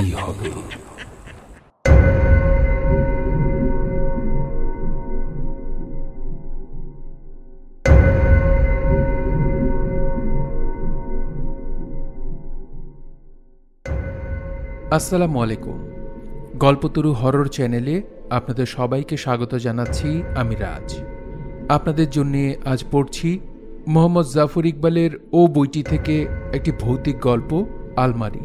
করতেই হবে আসসালামু আলাইকুম গল্পতরু হরর চ্যানেলে আপনাদের সবাইকে স্বাগত জানাচ্ছি আমি রাজ আপনাদের জন্য আজ পড়ছি মোহাম্মদ জাফর ইকবালের ও বইটি থেকে একটি ভৌতিক গল্প আলমারি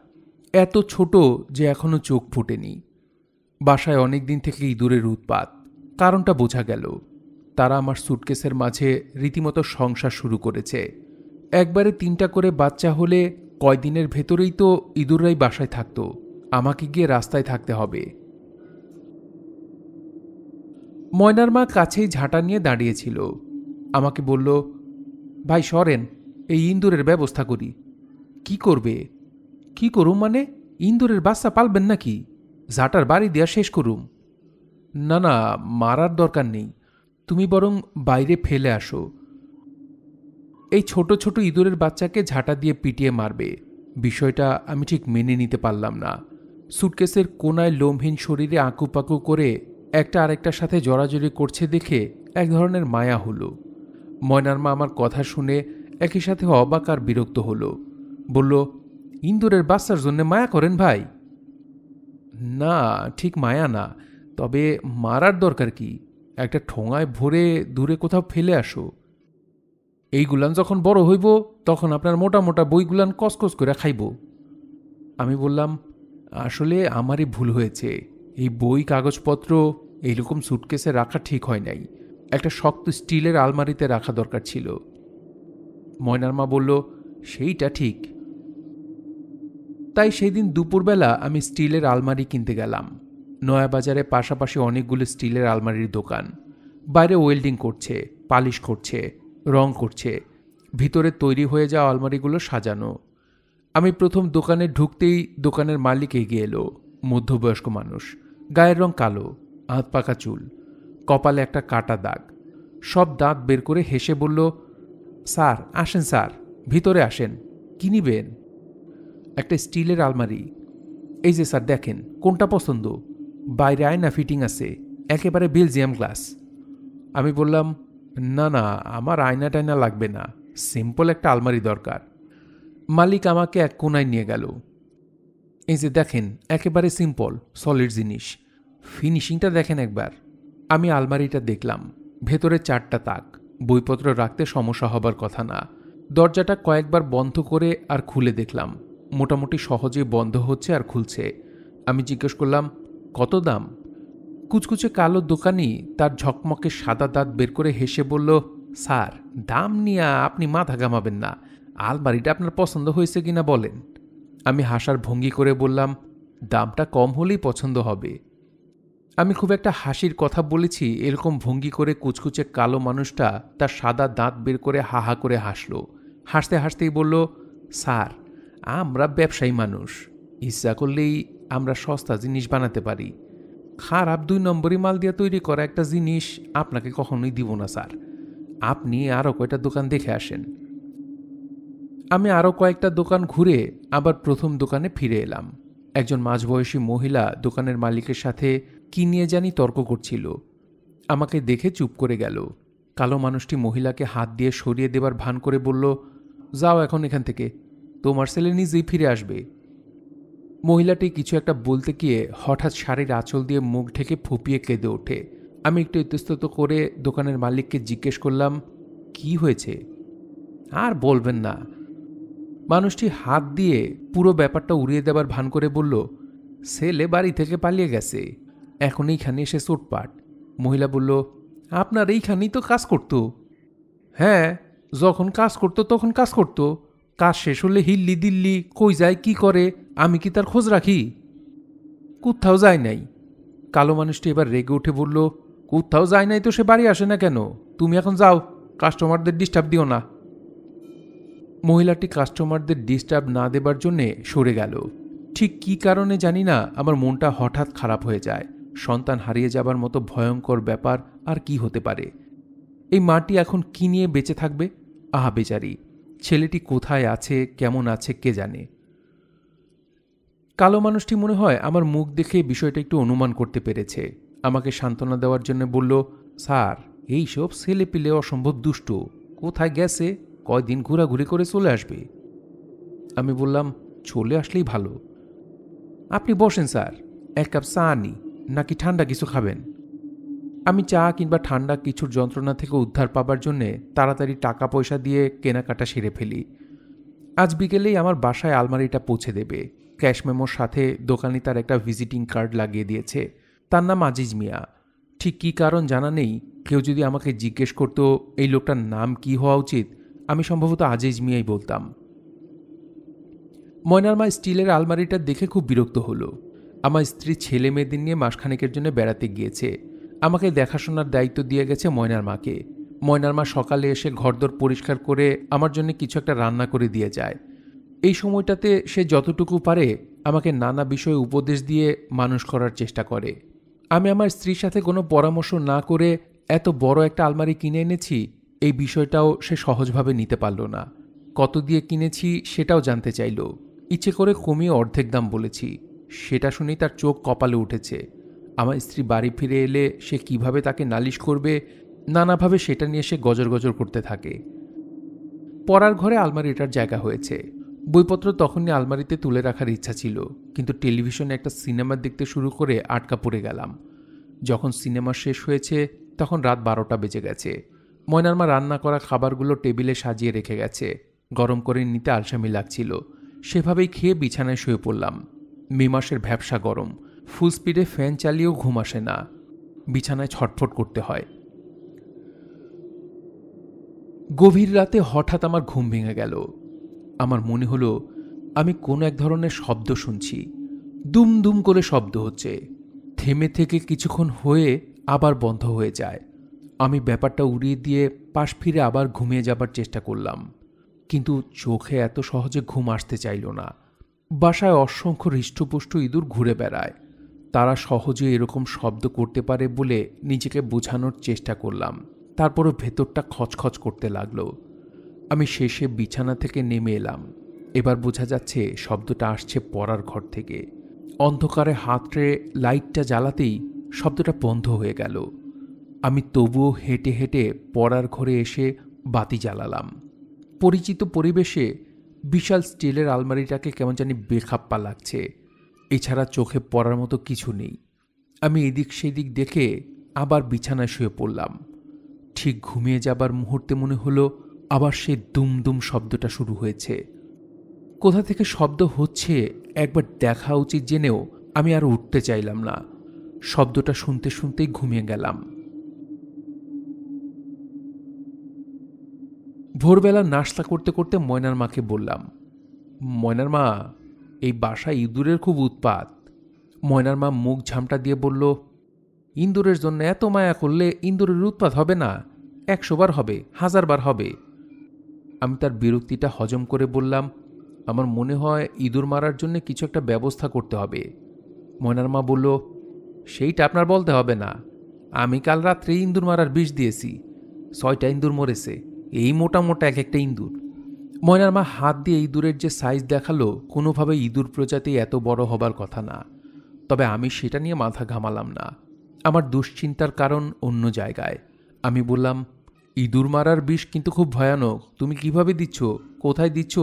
এত ছোট যে এখনও চোখ ফোটেনি বাসায় অনেক দিন থেকে ইঁদুরের উৎপাত কারণটা বোঝা গেল তারা আমার সুটকেসের মাঝে রীতিমতো সংসার শুরু করেছে একবারে তিনটা করে বাচ্চা হলে কয়দিনের ভেতরেই তো ইঁদুররাই বাসায় থাকত আমাকে গিয়ে রাস্তায় থাকতে হবে ময়নার মা কাছেই ঝাঁটা নিয়ে দাঁড়িয়েছিল আমাকে বলল ভাই সরেন এই ইন্দুরের ব্যবস্থা করি কি করবে কি করুম মানে ইন্দুরের বাচ্চা পালবেন নাকি ঝাটার বাড়ি দেয়া শেষ করুম না না মারার দরকার নেই তুমি বরং বাইরে ফেলে আসো এই ছোট ছোট ইঁদুরের বাচ্চাকে ঝাঁটা দিয়ে পিটিয়ে মারবে বিষয়টা আমি ঠিক মেনে নিতে পারলাম না সুটকেসের কোনায় লোমহীন শরীরে আঁকুপাকু করে একটা আরেকটার সাথে জড়াজড়ি করছে দেখে এক ধরনের মায়া হলো ময়নার মা আমার কথা শুনে একই সাথে অবাক আর বিরক্ত হলো বলল ইন্দুরের বাচ্চার জন্য মায়া করেন ভাই না ঠিক মায়া না তবে মারার দরকার কি একটা ঠোঙায় ভরে দূরে কোথাও ফেলে আসো এইগুলান যখন বড় হইব তখন আপনার মোটা মোটা বইগুলান কসকস করে খাইব আমি বললাম আসলে আমারই ভুল হয়েছে এই বই কাগজপত্র এইরকম সুটকেসে রাখা ঠিক হয় নাই একটা শক্ত স্টিলের আলমারিতে রাখা দরকার ছিল ময়নার মা বলল সেইটা ঠিক তাই সেই দিন দুপুরবেলা আমি স্টিলের আলমারি কিনতে গেলাম নয়াবাজারে পাশাপাশি অনেকগুলো স্টিলের আলমারির দোকান বাইরে ওয়েল্ডিং করছে পালিশ করছে রং করছে ভিতরে তৈরি হয়ে যাওয়া আলমারিগুলো সাজানো আমি প্রথম দোকানে ঢুকতেই দোকানের মালিক এগিয়ে এলো মধ্যবয়স্ক মানুষ গায়ের রং কালো হাত পাকা চুল কপালে একটা কাটা দাগ সব দাঁত বের করে হেসে বলল স্যার আসেন স্যার ভিতরে আসেন কিনিবেন নিবেন একটা স্টিলের আলমারি এই যে স্যার দেখেন কোনটা পছন্দ বাইরে আয়না ফিটিং আছে একেবারে বেলজিয়াম গ্লাস আমি বললাম না না আমার আয়না টায়না লাগবে না সিম্পল একটা আলমারি দরকার মালিক আমাকে এক কোনায় নিয়ে গেল এই যে দেখেন একেবারে সিম্পল সলিড জিনিস ফিনিশিংটা দেখেন একবার আমি আলমারিটা দেখলাম ভেতরে চারটা তাক বইপত্র রাখতে সমস্যা হবার কথা না দরজাটা কয়েকবার বন্ধ করে আর খুলে দেখলাম মোটামুটি সহজে বন্ধ হচ্ছে আর খুলছে আমি জিজ্ঞেস করলাম কত দাম কুচকুচে কালো দোকানি তার ঝকমকে সাদা দাঁত বের করে হেসে বলল স্যার দাম নিয়ে আপনি মাথা ঘামাবেন না আলমারিটা আপনার পছন্দ হয়েছে কিনা বলেন আমি হাসার ভঙ্গি করে বললাম দামটা কম হলেই পছন্দ হবে আমি খুব একটা হাসির কথা বলেছি এরকম ভঙ্গি করে কুচকুচে কালো মানুষটা তার সাদা দাঁত বের করে হাহা করে হাসল হাসতে হাসতেই বলল স্যার আমরা ব্যবসায়ী মানুষ ইচ্ছা করলেই আমরা সস্তা জিনিস বানাতে পারি খারাপ দুই নম্বরই মাল দিয়ে তৈরি করা একটা জিনিস আপনাকে কখনোই দিব না স্যার আপনি আরও কয়টা দোকান দেখে আসেন আমি আরও কয়েকটা দোকান ঘুরে আবার প্রথম দোকানে ফিরে এলাম একজন মাঝবয়সী মহিলা দোকানের মালিকের সাথে কি নিয়ে জানি তর্ক করছিল আমাকে দেখে চুপ করে গেল কালো মানুষটি মহিলাকে হাত দিয়ে সরিয়ে দেবার ভান করে বলল যাও এখন এখান থেকে তোমার ছেলে নিজেই ফিরে আসবে মহিলাটি কিছু একটা বলতে গিয়ে হঠাৎ শাড়ির আঁচল দিয়ে মুখ ঢেকে ফুপিয়ে কেঁদে ওঠে আমি একটু ইতস্তত করে দোকানের মালিককে জিজ্ঞেস করলাম কি হয়েছে আর বলবেন না মানুষটি হাত দিয়ে পুরো ব্যাপারটা উড়িয়ে দেবার ভান করে বলল ছেলে বাড়ি থেকে পালিয়ে গেছে এখন এইখানে এসে চোটপাট মহিলা বলল আপনার এইখানেই তো কাজ করতো হ্যাঁ যখন কাজ করতো তখন কাজ করতো কাজ শেষ হলে হিল্লি দিল্লি কই যায় কি করে আমি কি তার খোঁজ রাখি কোথাও যায় নাই কালো মানুষটি এবার রেগে উঠে বলল কোথাও যায় নাই তো সে বাড়ি আসে না কেন তুমি এখন যাও কাস্টমারদের ডিস্টার্ব দিও না মহিলাটি কাস্টমারদের ডিস্টার্ব না দেবার জন্যে সরে গেল ঠিক কি কারণে জানি না আমার মনটা হঠাৎ খারাপ হয়ে যায় সন্তান হারিয়ে যাবার মতো ভয়ঙ্কর ব্যাপার আর কি হতে পারে এই মাটি এখন কি নিয়ে বেঁচে থাকবে আহা বেচারি ছেলেটি কোথায় আছে কেমন আছে কে জানে কালো মানুষটি মনে হয় আমার মুখ দেখে বিষয়টা একটু অনুমান করতে পেরেছে আমাকে সান্ত্বনা দেওয়ার জন্য বলল স্যার এইসব ছেলে পিলে অসম্ভব দুষ্ট কোথায় গেছে কয়দিন ঘোরাঘুরি করে চলে আসবে আমি বললাম চলে আসলেই ভালো আপনি বসেন স্যার এক কাপ চা আনি নাকি ঠান্ডা কিছু খাবেন আমি চা কিংবা ঠান্ডা কিছুর যন্ত্রণা থেকে উদ্ধার পাবার জন্যে তাড়াতাড়ি টাকা পয়সা দিয়ে কেনাকাটা সেরে ফেলি আজ বিকেলেই আমার বাসায় আলমারিটা পৌঁছে দেবে ক্যাশ মেমোর সাথে দোকানি তার একটা ভিজিটিং কার্ড লাগিয়ে দিয়েছে তার নাম আজিজ মিয়া ঠিক কী কারণ জানা নেই কেউ যদি আমাকে জিজ্ঞেস করতো এই লোকটার নাম কি হওয়া উচিত আমি সম্ভবত আজিজ মিয়াই বলতাম ময়নার মা স্টিলের আলমারিটা দেখে খুব বিরক্ত হলো আমার স্ত্রী ছেলে মেয়েদের নিয়ে মাসখানেকের জন্য বেড়াতে গিয়েছে আমাকে দেখাশোনার দায়িত্ব দিয়ে গেছে ময়নার মাকে ময়নার মা সকালে এসে ঘরদোর পরিষ্কার করে আমার জন্য কিছু একটা রান্না করে দিয়ে যায় এই সময়টাতে সে যতটুকু পারে আমাকে নানা বিষয়ে উপদেশ দিয়ে মানুষ করার চেষ্টা করে আমি আমার স্ত্রীর সাথে কোনো পরামর্শ না করে এত বড় একটা আলমারি কিনে এনেছি এই বিষয়টাও সে সহজভাবে নিতে পারল না কত দিয়ে কিনেছি সেটাও জানতে চাইল ইচ্ছে করে কমিয়ে অর্ধেক দাম বলেছি সেটা শুনেই তার চোখ কপালে উঠেছে আমার স্ত্রী বাড়ি ফিরে এলে সে কিভাবে তাকে নালিশ করবে নানাভাবে সেটা নিয়ে সে গজর গজর করতে থাকে পড়ার ঘরে আলমারিটার জায়গা হয়েছে বইপত্র তখনই আলমারিতে তুলে রাখার ইচ্ছা ছিল কিন্তু টেলিভিশনে একটা সিনেমা দেখতে শুরু করে আটকা পড়ে গেলাম যখন সিনেমা শেষ হয়েছে তখন রাত বারোটা বেজে গেছে ময়নার মা রান্না করা খাবারগুলো টেবিলে সাজিয়ে রেখে গেছে গরম করে নিতে আলসামি লাগছিল সেভাবেই খেয়ে বিছানায় শুয়ে পড়লাম মে মাসের ভ্যাবসা গরম ফুল স্পিডে ফ্যান চালিয়েও ঘুম আসে না বিছানায় ছটফট করতে হয় গভীর রাতে হঠাৎ আমার ঘুম ভেঙে গেল আমার মনে হলো আমি কোনো এক ধরনের শব্দ শুনছি দুম দুম করে শব্দ হচ্ছে থেমে থেকে কিছুক্ষণ হয়ে আবার বন্ধ হয়ে যায় আমি ব্যাপারটা উড়িয়ে দিয়ে পাশ ফিরে আবার ঘুমিয়ে যাবার চেষ্টা করলাম কিন্তু চোখে এত সহজে ঘুম আসতে চাইল না বাসায় অসংখ্য হৃষ্টপুষ্ট ইঁদুর ঘুরে বেড়ায় তারা সহজে এরকম শব্দ করতে পারে বলে নিজেকে বোঝানোর চেষ্টা করলাম তারপরও ভেতরটা খচখচ করতে লাগলো আমি শেষে বিছানা থেকে নেমে এলাম এবার বোঝা যাচ্ছে শব্দটা আসছে পড়ার ঘর থেকে অন্ধকারে হাতরে লাইটটা জ্বালাতেই শব্দটা বন্ধ হয়ে গেল আমি তবুও হেঁটে হেঁটে পড়ার ঘরে এসে বাতি জ্বালালাম পরিচিত পরিবেশে বিশাল স্টিলের আলমারিটাকে কেমন জানি বেখাপ্পা লাগছে এছাড়া চোখে পড়ার মতো কিছু নেই আমি এদিক সেদিক দেখে আবার বিছানায় শুয়ে পড়লাম ঠিক ঘুমিয়ে যাবার মুহূর্তে মনে হলো আবার দুম দুমদুম শব্দটা শুরু হয়েছে কোথা থেকে শব্দ হচ্ছে একবার দেখা উচিত জেনেও আমি আর উঠতে চাইলাম না শব্দটা শুনতে শুনতেই ঘুমিয়ে গেলাম ভোরবেলা নাস্তা করতে করতে ময়নার মাকে বললাম ময়নার মা এই বাসায় ইঁদুরের খুব উৎপাত ময়নার মা মুখ ঝামটা দিয়ে বলল ইন্দুরের জন্য এত মায়া করলে ইন্দুরের উৎপাত হবে না একশোবার হবে হাজারবার হবে আমি তার বিরক্তিটা হজম করে বললাম আমার মনে হয় ইঁদুর মারার জন্য কিছু একটা ব্যবস্থা করতে হবে ময়নার মা বলল সেইটা আপনার বলতে হবে না আমি কাল রাত্রে ইঁদুর মারার বিষ দিয়েছি ছয়টা ইঁদুর মরেছে এই মোটা মোটা এক একটা ইঁদুর ময়নার মা হাত দিয়ে ইঁদুরের যে সাইজ দেখালো কোনোভাবে ইঁদুর প্রজাতি এত বড় হবার কথা না তবে আমি সেটা নিয়ে মাথা ঘামালাম না আমার দুশ্চিন্তার কারণ অন্য জায়গায় আমি বললাম ইঁদুর মারার বিষ কিন্তু খুব ভয়ানক তুমি কিভাবে দিচ্ছ কোথায় দিচ্ছ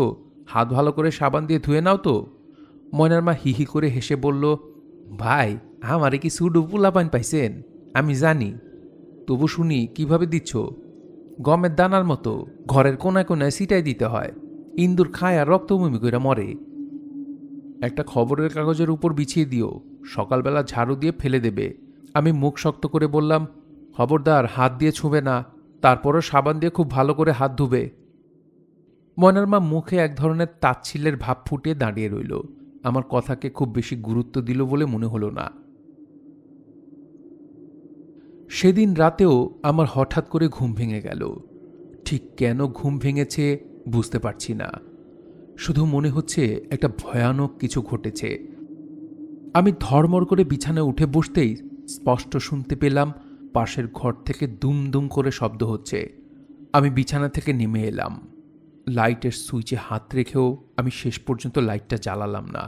হাত ভালো করে সাবান দিয়ে ধুয়ে নাও তো ময়নার মা হিহি করে হেসে বলল ভাই আমারে কি সুডু পোলাপান পাইছেন আমি জানি তবু শুনি কিভাবে দিচ্ছ গমের দানার মতো ঘরের কোনায় কোনায় সিটাই দিতে হয় ইন্দুর খায় আর রক্তভূমি করে মরে একটা খবরের কাগজের উপর বিছিয়ে দিও সকালবেলা ঝাড়ু দিয়ে ফেলে দেবে আমি মুখ শক্ত করে বললাম খবরদার হাত দিয়ে ছুঁবে না তারপরও সাবান দিয়ে খুব ভালো করে হাত ধুবে ময়নার মা মুখে এক ধরনের তাচ্ছিল্যের ভাব ফুটিয়ে দাঁড়িয়ে রইল আমার কথাকে খুব বেশি গুরুত্ব দিল বলে মনে হলো না সেদিন রাতেও আমার হঠাৎ করে ঘুম ভেঙে গেল ঠিক কেন ঘুম ভেঙেছে বুঝতে পারছি না শুধু মনে হচ্ছে একটা ভয়ানক কিছু ঘটেছে আমি ধর্মর করে বিছানায় উঠে বসতেই স্পষ্ট শুনতে পেলাম পাশের ঘর থেকে দুম দুম করে শব্দ হচ্ছে আমি বিছানা থেকে নেমে এলাম লাইটের সুইচে হাত রেখেও আমি শেষ পর্যন্ত লাইটটা জ্বালালাম না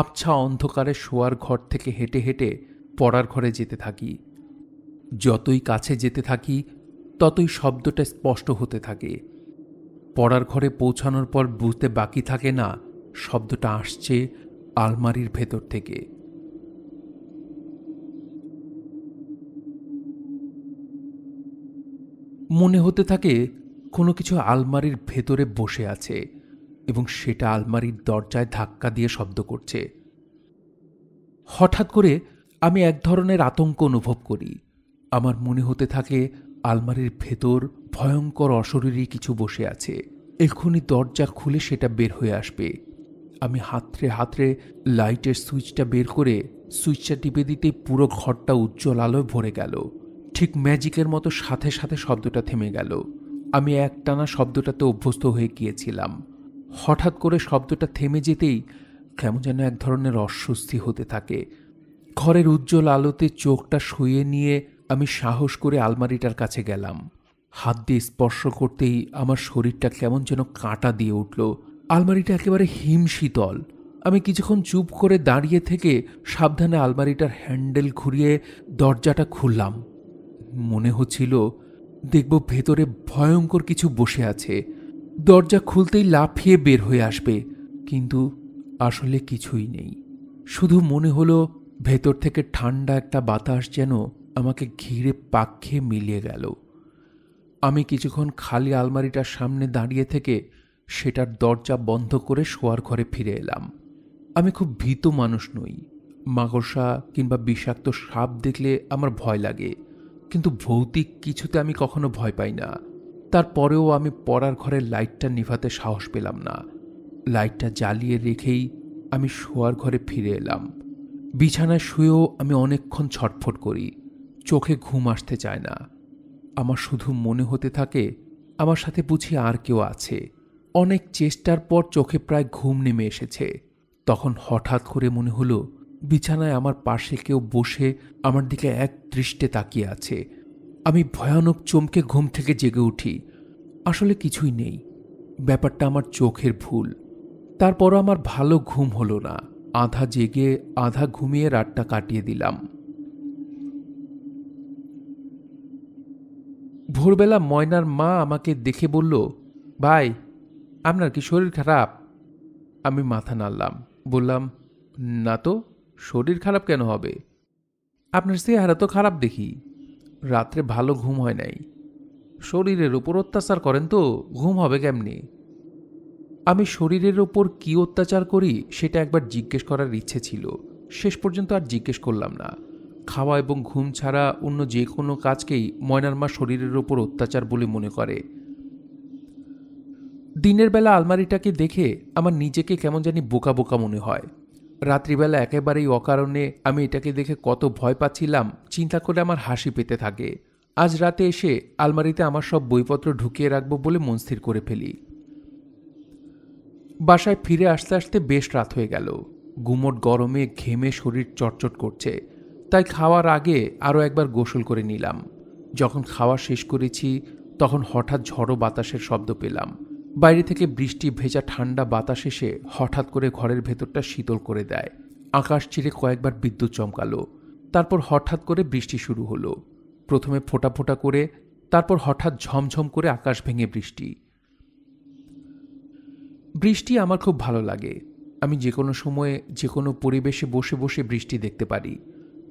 আবছা অন্ধকারে শোয়ার ঘর থেকে হেঁটে হেঁটে পড়ার ঘরে যেতে থাকি যতই কাছে যেতে থাকি ততই শব্দটা স্পষ্ট হতে থাকে পড়ার ঘরে পৌঁছানোর পর বুঝতে বাকি থাকে না শব্দটা আসছে আলমারির ভেতর থেকে মনে হতে থাকে কোনো কিছু আলমারির ভেতরে বসে আছে এবং সেটা আলমারির দরজায় ধাক্কা দিয়ে শব্দ করছে হঠাৎ করে আমি এক ধরনের আতঙ্ক অনুভব করি আমার মনে হতে থাকে আলমারির ভেতর ভয়ঙ্কর অশরীরী কিছু বসে আছে এক্ষুনি দরজা খুলে সেটা বের হয়ে আসবে আমি হাতড়ে হাতরে লাইটের সুইচটা বের করে সুইচটা টিপে দিতে পুরো ঘরটা উজ্জ্বল আলোয় ভরে গেল ঠিক ম্যাজিকের মতো সাথে সাথে শব্দটা থেমে গেল আমি একটানা শব্দটাতে অভ্যস্ত হয়ে গিয়েছিলাম হঠাৎ করে শব্দটা থেমে যেতেই কেমন যেন এক ধরনের অস্বস্তি হতে থাকে ঘরের উজ্জ্বল আলোতে চোখটা শুয়ে নিয়ে আমি সাহস করে আলমারিটার কাছে গেলাম হাত দিয়ে স্পর্শ করতেই আমার শরীরটা কেমন যেন কাঁটা দিয়ে উঠল আলমারিটা একেবারে হিম শীতল আমি কিছুক্ষণ চুপ করে দাঁড়িয়ে থেকে সাবধানে আলমারিটার হ্যান্ডেল ঘুরিয়ে দরজাটা খুললাম মনে হচ্ছিল দেখব ভেতরে ভয়ঙ্কর কিছু বসে আছে দরজা খুলতেই লাফিয়ে বের হয়ে আসবে কিন্তু আসলে কিছুই নেই শুধু মনে হলো ভেতর থেকে ঠান্ডা একটা বাতাস যেন আমাকে ঘিরে পাক খেয়ে মিলিয়ে গেল আমি কিছুক্ষণ খালি আলমারিটার সামনে দাঁড়িয়ে থেকে সেটার দরজা বন্ধ করে শোয়ার ঘরে ফিরে এলাম আমি খুব ভীত মানুষ নই মাকড়সা কিংবা বিষাক্ত সাপ দেখলে আমার ভয় লাগে কিন্তু ভৌতিক কিছুতে আমি কখনো ভয় পাই না তারপরেও আমি পড়ার ঘরে লাইটটা নিভাতে সাহস পেলাম না লাইটটা জ্বালিয়ে রেখেই আমি শোয়ার ঘরে ফিরে এলাম বিছানায় শুয়েও আমি অনেকক্ষণ ছটফট করি চোখে ঘুম আসতে চায় না আমার শুধু মনে হতে থাকে আমার সাথে বুঝি আর কেউ আছে অনেক চেষ্টার পর চোখে প্রায় ঘুম নেমে এসেছে তখন হঠাৎ করে মনে হলো বিছানায় আমার পাশে কেউ বসে আমার দিকে এক দৃষ্টে তাকিয়ে আছে আমি ভয়ানক চমকে ঘুম থেকে জেগে উঠি আসলে কিছুই নেই ব্যাপারটা আমার চোখের ভুল তারপরও আমার ভালো ঘুম হলো না আধা জেগে আধা ঘুমিয়ে রাতটা কাটিয়ে দিলাম ভোরবেলা ময়নার মা আমাকে দেখে বলল ভাই আপনার কি শরীর খারাপ আমি মাথা নাড়লাম বললাম না তো শরীর খারাপ কেন হবে আপনার চেহারা তো খারাপ দেখি রাত্রে ভালো ঘুম হয় নাই শরীরের ওপর অত্যাচার করেন তো ঘুম হবে কেমনি আমি শরীরের ওপর কি অত্যাচার করি সেটা একবার জিজ্ঞেস করার ইচ্ছে ছিল শেষ পর্যন্ত আর জিজ্ঞেস করলাম না খাওয়া এবং ঘুম ছাড়া অন্য যে কোনো কাজকেই ময়নার মা শরীরের ওপর অত্যাচার বলে মনে করে দিনের বেলা আলমারিটাকে দেখে আমার নিজেকে কেমন জানি বোকা বোকা মনে হয় রাত্রিবেলা একেবারেই অকারণে আমি এটাকে দেখে কত ভয় পাচ্ছিলাম চিন্তা করে আমার হাসি পেতে থাকে আজ রাতে এসে আলমারিতে আমার সব বইপত্র ঢুকিয়ে রাখবো বলে স্থির করে ফেলি বাসায় ফিরে আসতে আসতে বেশ রাত হয়ে গেল গুমট গরমে ঘেমে শরীর চটচট করছে তাই খাওয়ার আগে আরও একবার গোসল করে নিলাম যখন খাওয়া শেষ করেছি তখন হঠাৎ ঝড়ো বাতাসের শব্দ পেলাম বাইরে থেকে বৃষ্টি ভেজা ঠান্ডা বাতাস এসে হঠাৎ করে ঘরের ভেতরটা শীতল করে দেয় আকাশ চিরে কয়েকবার বিদ্যুৎ চমকালো তারপর হঠাৎ করে বৃষ্টি শুরু হলো প্রথমে ফোটা ফোটা করে তারপর হঠাৎ ঝমঝম করে আকাশ ভেঙে বৃষ্টি বৃষ্টি আমার খুব ভালো লাগে আমি যে কোনো সময়ে যে কোনো পরিবেশে বসে বসে বৃষ্টি দেখতে পারি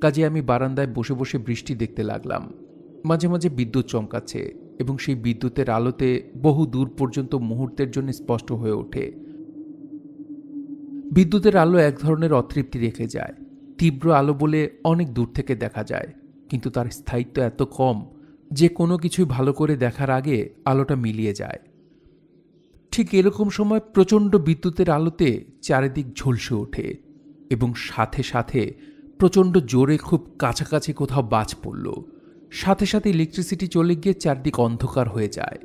কাজে আমি বারান্দায় বসে বসে বৃষ্টি দেখতে লাগলাম মাঝে মাঝে বিদ্যুৎ চমকাচ্ছে এবং সেই বিদ্যুতের আলোতে বহু দূর পর্যন্ত মুহূর্তের জন্য স্পষ্ট হয়ে ওঠে বিদ্যুতের আলো এক ধরনের অতৃপ্তি রেখে যায় তীব্র আলো বলে অনেক দূর থেকে দেখা যায় কিন্তু তার স্থায়িত্ব এত কম যে কোনো কিছুই ভালো করে দেখার আগে আলোটা মিলিয়ে যায় ঠিক এরকম সময় প্রচণ্ড বিদ্যুতের আলোতে চারিদিক ঝলসে ওঠে এবং সাথে সাথে প্রচণ্ড জোরে খুব কাছাকাছি কোথাও বাজ পড়ল সাথে সাথে ইলেকট্রিসিটি চলে গিয়ে চারদিক অন্ধকার হয়ে যায়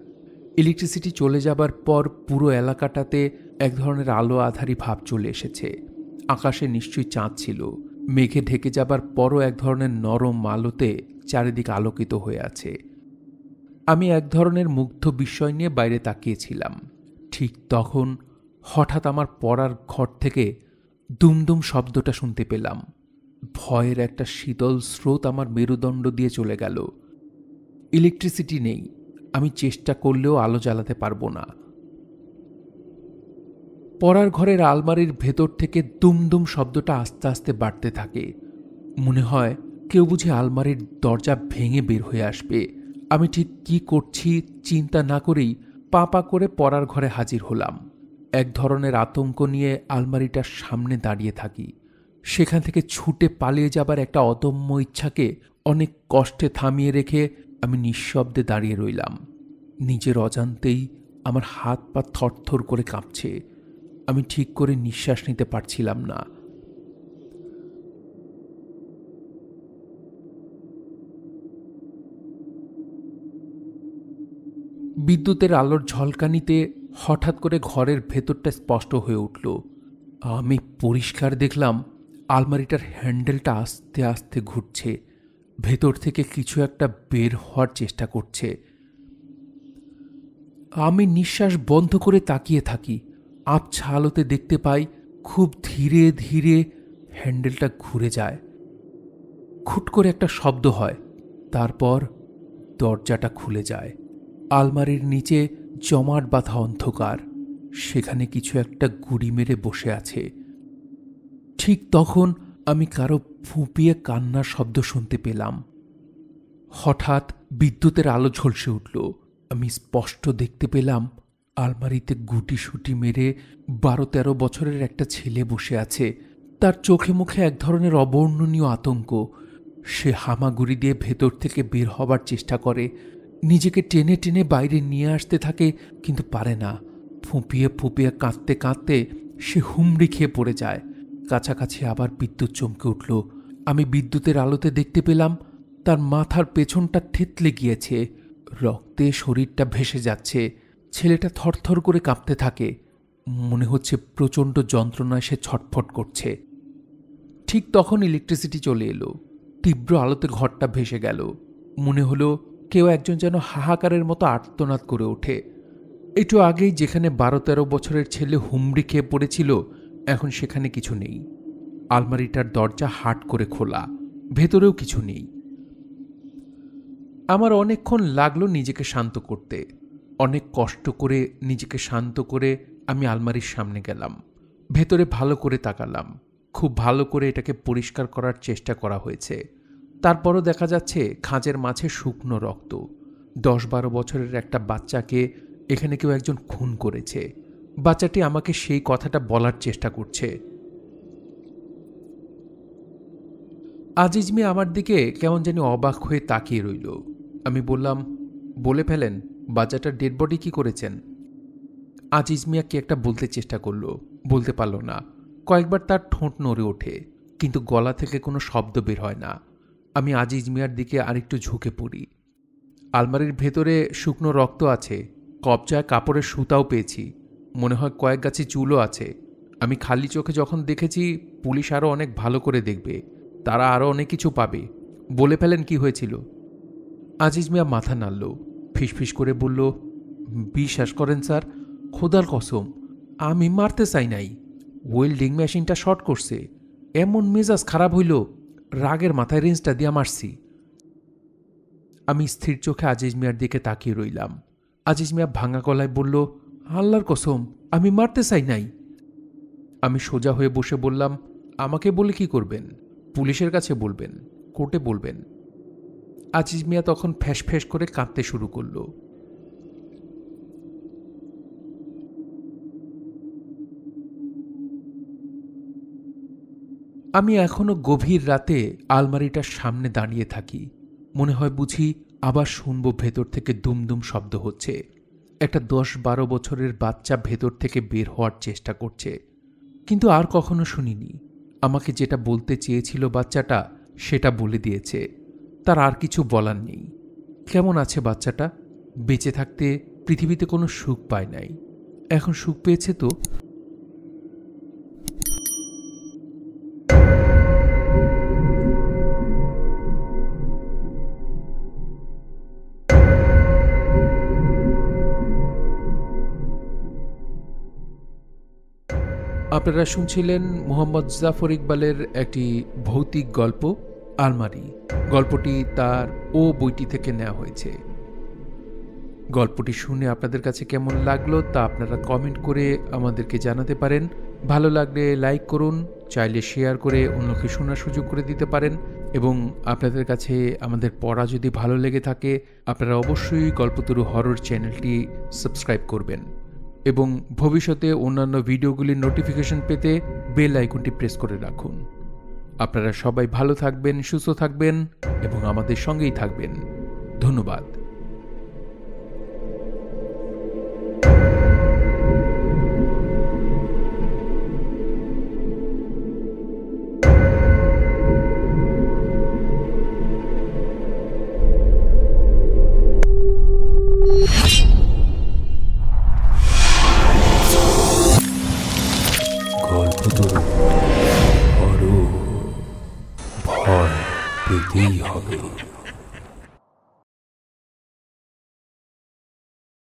ইলেকট্রিসিটি চলে যাবার পর পুরো এলাকাটাতে এক ধরনের আলো আধারী ভাব চলে এসেছে আকাশে নিশ্চয়ই চাঁদ ছিল মেঘে ঢেকে যাবার পরও এক ধরনের নরম আলোতে চারিদিক আলোকিত হয়ে আছে আমি এক ধরনের মুগ্ধ বিস্ময় নিয়ে বাইরে তাকিয়েছিলাম ঠিক তখন হঠাৎ আমার পড়ার ঘর থেকে দুমদুম শব্দটা শুনতে পেলাম ভয়ের একটা শীতল স্রোত আমার মেরুদণ্ড দিয়ে চলে গেল ইলেকট্রিসিটি নেই আমি চেষ্টা করলেও আলো জ্বালাতে পারবো না পড়ার ঘরের আলমারির ভেতর থেকে দুমদুম শব্দটা আস্তে আস্তে বাড়তে থাকে মনে হয় কেউ বুঝে আলমারির দরজা ভেঙে বের হয়ে আসবে আমি ঠিক কি করছি চিন্তা না করেই পা পা করে পড়ার ঘরে হাজির হলাম এক ধরনের আতঙ্ক নিয়ে আলমারিটার সামনে দাঁড়িয়ে থাকি সেখান থেকে ছুটে পালিয়ে যাবার একটা অদম্য ইচ্ছাকে অনেক কষ্টে থামিয়ে রেখে আমি নিঃশব্দে দাঁড়িয়ে রইলাম নিজের অজান্তেই আমার হাত পা থরথর করে কাঁপছে আমি ঠিক করে নিঃশ্বাস নিতে পারছিলাম না বিদ্যুতের আলোর ঝলকানিতে হঠাৎ করে ঘরের ভেতরটা স্পষ্ট হয়ে উঠল আমি পরিষ্কার দেখলাম আলমারিটার হ্যান্ডেলটা আস্তে আস্তে ঘুরছে ভেতর থেকে কিছু একটা বের হওয়ার চেষ্টা করছে আমি নিঃশ্বাস বন্ধ করে তাকিয়ে থাকি আবছা আলোতে দেখতে পাই খুব ধীরে ধীরে হ্যান্ডেলটা ঘুরে যায় খুট করে একটা শব্দ হয় তারপর দরজাটা খুলে যায় আলমারির নিচে জমাট বাঁধা অন্ধকার সেখানে কিছু একটা গুড়ি মেরে বসে আছে ঠিক তখন আমি কারো ফুঁপিয়ে কান্নার শব্দ শুনতে পেলাম হঠাৎ বিদ্যুতের আলো ঝলসে উঠল আমি স্পষ্ট দেখতে পেলাম আলমারিতে গুটি সুটি মেরে বারো তেরো বছরের একটা ছেলে বসে আছে তার চোখে মুখে এক ধরনের অবর্ণনীয় আতঙ্ক সে হামাগুড়ি দিয়ে ভেতর থেকে বের হবার চেষ্টা করে নিজেকে টেনে টেনে বাইরে নিয়ে আসতে থাকে কিন্তু পারে না ফুঁপিয়ে ফুঁপিয়ে কাঁদতে কাঁদতে সে হুমড়ি খেয়ে পড়ে যায় কাছাকাছি আবার বিদ্যুৎ চমকে উঠল আমি বিদ্যুতের আলোতে দেখতে পেলাম তার মাথার পেছনটা থেতলে গিয়েছে রক্তে শরীরটা ভেসে যাচ্ছে ছেলেটা থরথর করে কাঁপতে থাকে মনে হচ্ছে প্রচণ্ড যন্ত্রণায় সে ছটফট করছে ঠিক তখন ইলেকট্রিসিটি চলে এলো তীব্র আলোতে ঘরটা ভেসে গেল মনে হলো কেউ একজন যেন হাহাকারের মতো আর্তনাদ করে ওঠে একটু আগেই যেখানে বারো তেরো বছরের ছেলে হুমড়ি খেয়ে পড়েছিল এখন সেখানে কিছু নেই আলমারিটার দরজা হাট করে খোলা ভেতরেও কিছু নেই আমার অনেকক্ষণ লাগলো নিজেকে শান্ত করতে অনেক কষ্ট করে নিজেকে শান্ত করে আমি আলমারির সামনে গেলাম ভেতরে ভালো করে তাকালাম খুব ভালো করে এটাকে পরিষ্কার করার চেষ্টা করা হয়েছে তারপরও দেখা যাচ্ছে খাঁচের মাঝে শুকনো রক্ত দশ বারো বছরের একটা বাচ্চাকে এখানে কেউ একজন খুন করেছে বাচ্চাটি আমাকে সেই কথাটা বলার চেষ্টা করছে আজিজমি আমার দিকে কেমন জানি অবাক হয়ে তাকিয়ে রইল আমি বললাম বলে ফেলেন বাচ্চাটার ডেড বডি কি করেছেন আজিজমিয়া কি একটা বলতে চেষ্টা করলো বলতে পারল না কয়েকবার তার ঠোঁট নড়ে ওঠে কিন্তু গলা থেকে কোনো শব্দ বের হয় না আমি আজিজ মিয়ার দিকে আরেকটু ঝুঁকে পড়ি আলমারির ভেতরে শুকনো রক্ত আছে কবজায় কাপড়ের সুতাও পেয়েছি মনে হয় কয়েক গাছি চুলও আছে আমি খালি চোখে যখন দেখেছি পুলিশ আরও অনেক ভালো করে দেখবে তারা আরও অনেক কিছু পাবে বলে ফেলেন কি হয়েছিল আজিজ মিয়া মাথা নাড়ল ফিসফিস করে বলল বিশ্বাস করেন স্যার খোদার কসম আমি মারতে চাই নাই ওয়েল্ডিং মেশিনটা শর্ট করছে এমন মেজাজ খারাপ হইল রাগের মাথায় রেঞ্জটা দিয়া মারছি আমি স্থির চোখে আজিজ মিয়ার দিকে তাকিয়ে রইলাম আজিজ মিয়া ভাঙা গলায় বলল আল্লাহর কসম আমি মারতে চাই নাই আমি সোজা হয়ে বসে বললাম আমাকে বলে কি করবেন পুলিশের কাছে বলবেন কোর্টে বলবেন আজিজ মিয়া তখন ফ্যাস ফ্যাস করে কাঁদতে শুরু করল আমি এখনো গভীর রাতে আলমারিটার সামনে দাঁড়িয়ে থাকি মনে হয় বুঝি আবার শুনব ভেতর থেকে দুমদুম শব্দ হচ্ছে একটা দশ বারো বছরের বাচ্চা ভেতর থেকে বের হওয়ার চেষ্টা করছে কিন্তু আর কখনো শুনিনি আমাকে যেটা বলতে চেয়েছিল বাচ্চাটা সেটা বলে দিয়েছে তার আর কিছু বলার নেই কেমন আছে বাচ্চাটা বেঁচে থাকতে পৃথিবীতে কোনো সুখ পায় নাই এখন সুখ পেয়েছে তো আপনারা শুনছিলেন মোহাম্মদ জাফর ইকবালের একটি ভৌতিক গল্প আলমারি গল্পটি তার ও বইটি থেকে নেওয়া হয়েছে গল্পটি শুনে আপনাদের কাছে কেমন লাগলো তা আপনারা কমেন্ট করে আমাদেরকে জানাতে পারেন ভালো লাগলে লাইক করুন চাইলে শেয়ার করে অন্যকে শোনার সুযোগ করে দিতে পারেন এবং আপনাদের কাছে আমাদের পড়া যদি ভালো লেগে থাকে আপনারা অবশ্যই গল্পতরু হরর চ্যানেলটি সাবস্ক্রাইব করবেন এবং ভবিষ্যতে অন্যান্য ভিডিওগুলির নোটিফিকেশন পেতে বেল আইকনটি প্রেস করে রাখুন আপনারা সবাই ভালো থাকবেন সুস্থ থাকবেন এবং আমাদের সঙ্গেই থাকবেন ধন্যবাদ 你好。